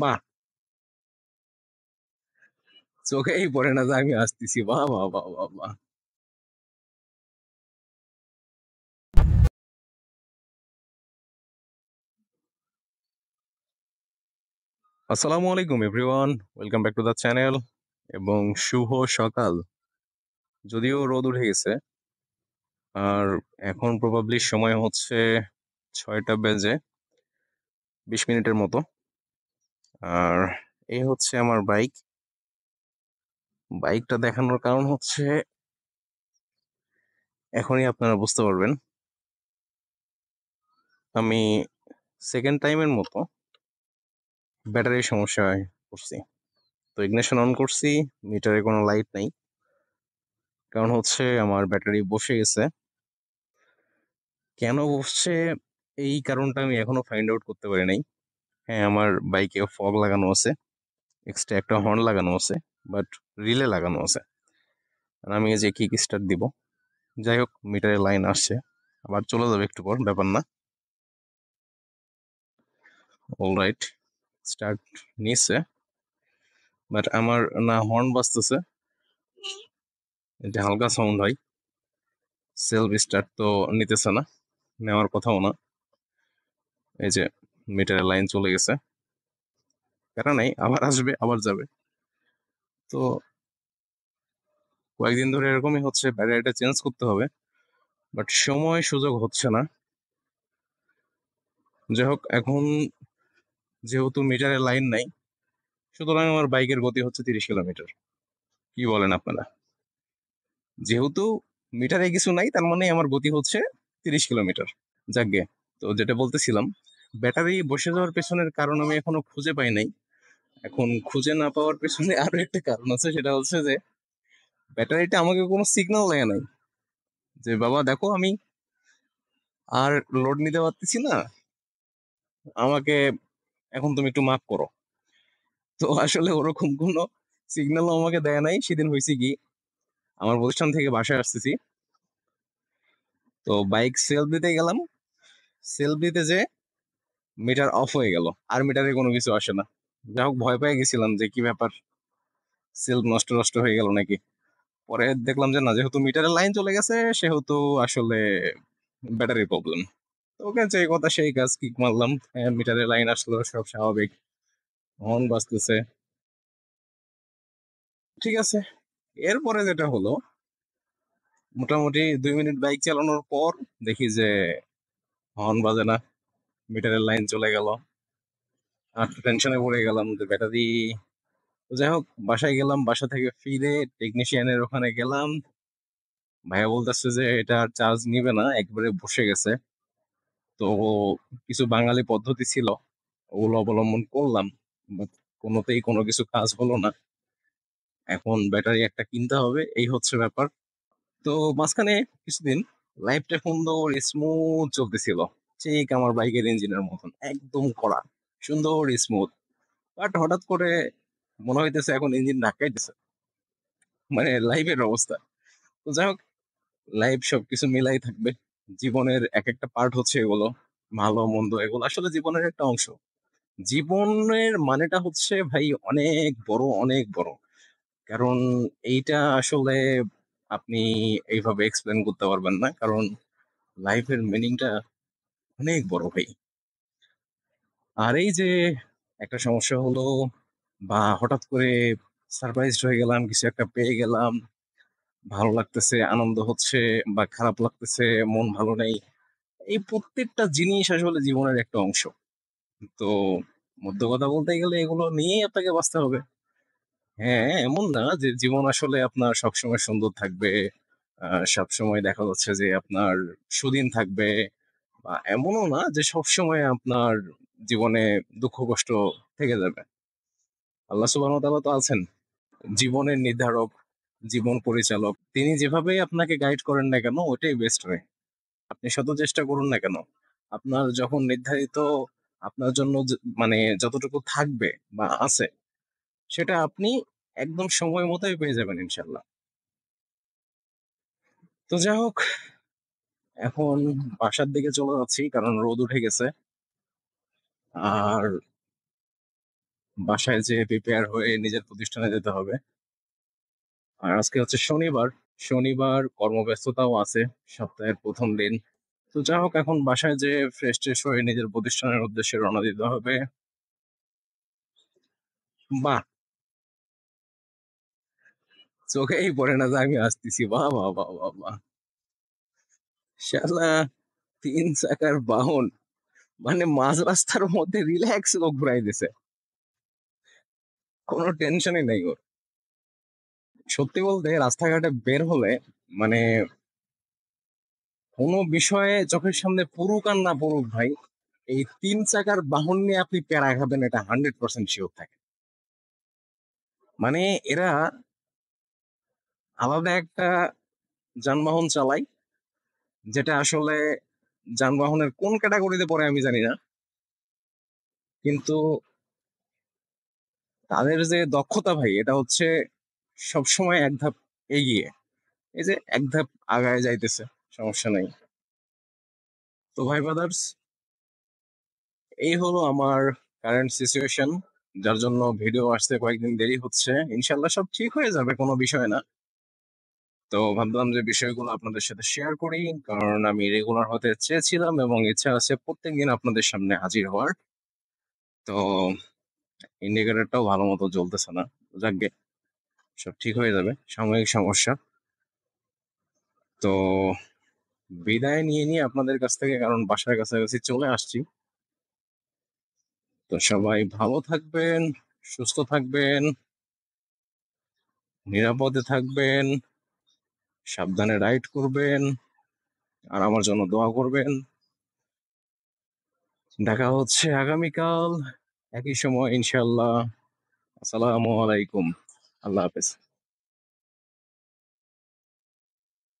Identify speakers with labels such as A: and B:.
A: মা চোখেই পড়ে না যে আমি আসতেছি বা বা বা বা বা আসসালামু আলাইকুম everyone welcome back to the channel এবং শুভ সকাল যদিও রোদ উঠে গেছে আর এখন প্রবাবলি সময় হচ্ছে ছয়টা বেজে বিশ মিনিটের মতো আর এই হচ্ছে আমার বাইক বাইকটা দেখানোর কারণ হচ্ছে এখনই আপনারা বুঝতে পারবেন আমি সেকেন্ড টাইমের মতো ব্যাটারি সমস্যায় করছি তো ইগনেশন অন করছি মিটারে কোনো লাইট নাই কারণ হচ্ছে আমার ব্যাটারি বসে গেছে কেন বসছে এই কারণটা আমি এখনো ফাইন্ড আউট করতে পারি নাই হ্যাঁ আমার বাইকে ফগ লাগানো আছে এক্সট্রা একটা হর্ন লাগানো আছে বাট রিলে লাগানো আছে আর আমি যে কিক স্টার্ট দিব যাই হোক মিটারে লাইন আসছে আবার চলে যাবে একটু পর ব্যাপার না অল রাইট স্টার্ট নিচ্ছে বাট আমার না হর্ন বাজতেছে এটা হালকা সাউন্ড হয় সেলফ স্টার্ট তো নিতেছে না নেওয়ার কথাও না এই যে মিটারের লাইন চলে গেছে প্যারা নাই আবার আসবে আবার যাবে তো কয়েকদিন ধরে এরকমই হচ্ছে ব্যাটারিটা চেঞ্জ করতে হবে বাট সময় সুযোগ হচ্ছে না যাই হোক এখন যেহেতু মিটারের লাইন নাই সুতরাং আমার বাইকের গতি হচ্ছে তিরিশ কিলোমিটার কি বলেন আপনারা যেহেতু মিটারে কিছু নাই তার মানে আমার গতি হচ্ছে তিরিশ কিলোমিটার যাকে তো যেটা বলতেছিলাম ব্যাটারি বসে যাওয়ার পেছনের কারণ আমি এখনো খুঁজে পাই নাই এখন খুঁজে না পাওয়ার পেছনে আরো একটা কারণ আছে সেটা হচ্ছে যে ব্যাটারিটা আমাকে কোনো সিগন্যাল দেয় নাই যে বাবা দেখো আমি আর লোড নিতে পারতেছি না আমাকে এখন তুমি একটু মাফ করো তো আসলে ওরকম কোনো সিগন্যালও আমাকে দেয় নাই সেদিন হয়েছে কি আমার প্রতিষ্ঠান থেকে বাসায় আসতেছি তো বাইক সেলফ দিতে গেলাম সেলফ দিতে যে মিটার অফ হয়ে গেল আর মিটারে কোনো কিছু আসে না যাই হোক ভয় পেয়ে গেছিলাম যে কি ব্যাপার সেলফ নষ্ট নষ্ট হয়ে গেল নাকি পরে দেখলাম যে না যেহেতু মিটারের লাইন চলে গেছে সেহেতু আসলে ব্যাটারির প্রবলেম ওকে যে কথা সেই কাজ কি মারলাম হ্যাঁ, মিটারের লাইন আসলো সব স্বাভাবিক হর্ন বাজতেছে ঠিক আছে এরপরে যেটা হলো মোটামুটি দুই মিনিট বাইক চালানোর পর দেখি যে হর্ন বাজে না মিটারের লাইন চলে গেল আর টেনশনে পড়ে গেলাম যে ব্যাটারি যাই হোক বাসায় গেলাম বাসা থেকে ফিরে টেকনিশিয়ানের ওখানে গেলাম ভাইয়া বলতেছে যে এটা আর চার্জ নিবে না একবারে বসে গেছে তো কিছু বাঙালি পদ্ধতি ছিল ওগুলো অবলম্বন করলাম বাট কোনোতেই কোনো কিছু কাজ হলো না এখন ব্যাটারি একটা কিনতে হবে এই হচ্ছে ব্যাপার তো মাঝখানে কিছুদিন লাইফটা সুন্দর স্মুথ চলতেছিল ঠিক আমার বাইকের ইঞ্জিনের মতন একদম কড়া সুন্দর স্মুথ বাট হঠাৎ করে মনে হইতেছে এখন ইঞ্জিন ঢাকাইতেছে মানে লাইফের অবস্থা তো যাই হোক লাইফ সবকিছু মিলাই থাকবে জীবনের এক একটা পার্ট হচ্ছে এগুলো ভালো মন্দ এগুলো আসলে জীবনের একটা অংশ জীবনের মানেটা হচ্ছে ভাই অনেক বড় অনেক বড় কারণ এইটা আসলে আপনি এইভাবে এক্সপ্লেন করতে পারবেন না কারণ লাইফের মিনিংটা অনেক বড় ভাই আর এই যে একটা সমস্যা হলো বা হঠাৎ করে সারপ্রাইজ হয়ে গেলাম কিছু একটা পেয়ে গেলাম ভালো লাগতেছে আনন্দ হচ্ছে বা খারাপ লাগতেছে মন ভালো নেই এই প্রত্যেকটা জিনিস আসলে জীবনের একটা অংশ তো মধ্য কথা বলতে গেলে এগুলো নিয়েই আপনাকে বাঁচতে হবে হ্যাঁ এমন না যে জীবন আসলে আপনার সবসময় সুন্দর থাকবে সবসময় দেখা যাচ্ছে যে আপনার সুদিন থাকবে এমনও না যে সবসময় আপনার জীবনে দুঃখ কষ্ট থেকে যাবে আল্লাহ সুবাহ তো আছেন জীবনের নির্ধারক জীবন পরিচালক তিনি যেভাবে আপনাকে গাইড করেন না কেন ওটাই বেস্ট হয় আপনি শত চেষ্টা করুন না কেন আপনার যখন নির্ধারিত আপনার জন্য মানে যতটুকু থাকবে বা আছে সেটা আপনি একদম সময় মতোই পেয়ে যাবেন ইনশাল্লাহ তো যাই হোক এখন বাসার দিকে চলে যাচ্ছি কারণ রোদ উঠে গেছে আর বাসায় যে প্রিপেয়ার হয়ে নিজের প্রতিষ্ঠানে যেতে হবে আর আজকে হচ্ছে শনিবার শনিবার কর্মব্যস্ততাও আছে সপ্তাহের প্রথম দিন তো যাই হোক এখন বাসায় যে ফ্রেশ ট্রেশ হয়ে নিজের প্রতিষ্ঠানের উদ্দেশ্যে রওনা দিতে হবে বাহ চোখেই পড়ে না যে আমি আসতেছি বাহ বাহ বাহ বাহ বাহ শালা তিন চাকার বাহন মানে মাঝ রাস্তার মধ্যে রিল্যাক্স ও ঘুরাই দিছে কোনো টেনশনই নেই ওর সত্যি বলতে রাস্তাঘাটে বের হলে মানে কোনো বিষয়ে চোখের সামনে পড়ুক আর না পড়ুক ভাই এই তিন চাকার বাহন নিয়ে আপনি প্যারা খাবেন এটা হান্ড্রেড পার্সেন্ট শিওর থাকে মানে এরা আলাদা একটা যানবাহন চালায় যেটা আসলে যানবাহনের কোন ক্যাটাগরিতে পড়ে আমি জানি না কিন্তু তাদের যে দক্ষতা ভাই এটা হচ্ছে সবসময় এক ধাপ এগিয়ে এই যে এক ধাপ আগায় যাইতেছে সমস্যা নাই তো ভাই ব্রাদার্স এই হলো আমার কারেন্ট সিচুয়েশন যার জন্য ভিডিও আসতে কয়েকদিন দেরি হচ্ছে ইনশাল্লাহ সব ঠিক হয়ে যাবে কোনো বিষয় না তো ভাবলাম যে বিষয়গুলো আপনাদের সাথে শেয়ার করি কারণ আমি রেগুলার হতে চেয়েছিলাম এবং ইচ্ছা আছে প্রত্যেকদিন আপনাদের সামনে হাজির হওয়ার তো ইন্ডিকেটারটাও ভালো মতো জ্বলতেছে না যাকগে সব ঠিক হয়ে যাবে সাময়িক সমস্যা তো বিদায় নিয়ে নিয়ে আপনাদের কাছ থেকে কারণ বাসার কাছাকাছি চলে আসছি তো সবাই ভালো থাকবেন সুস্থ থাকবেন নিরাপদে থাকবেন সাবধানে রাইড করবেন আর আমার জন্য দোয়া করবেন দেখা হচ্ছে আগামীকাল একই সময় ইনশাল্লাহ আসসালামু আলাইকুম আল্লাহ হাফেজ